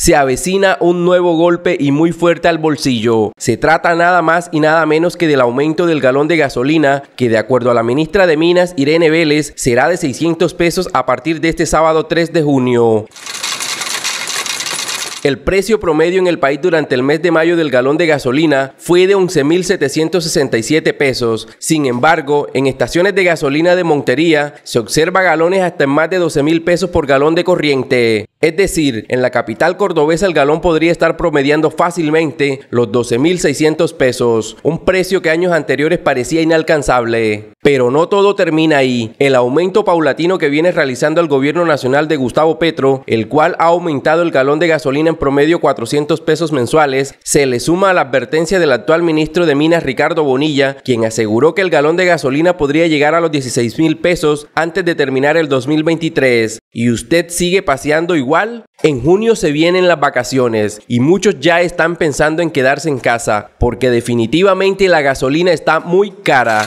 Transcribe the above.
Se avecina un nuevo golpe y muy fuerte al bolsillo. Se trata nada más y nada menos que del aumento del galón de gasolina, que de acuerdo a la ministra de Minas, Irene Vélez, será de 600 pesos a partir de este sábado 3 de junio. El precio promedio en el país durante el mes de mayo del galón de gasolina fue de 11.767 pesos. Sin embargo, en estaciones de gasolina de Montería se observa galones hasta en más de 12.000 pesos por galón de corriente. Es decir, en la capital cordobesa el galón podría estar promediando fácilmente los 12.600 pesos, un precio que años anteriores parecía inalcanzable. Pero no todo termina ahí. El aumento paulatino que viene realizando el gobierno nacional de Gustavo Petro, el cual ha aumentado el galón de gasolina en promedio 400 pesos mensuales, se le suma a la advertencia del actual ministro de Minas Ricardo Bonilla, quien aseguró que el galón de gasolina podría llegar a los 16.000 pesos antes de terminar el 2023 y usted sigue paseando igual, en junio se vienen las vacaciones y muchos ya están pensando en quedarse en casa porque definitivamente la gasolina está muy cara.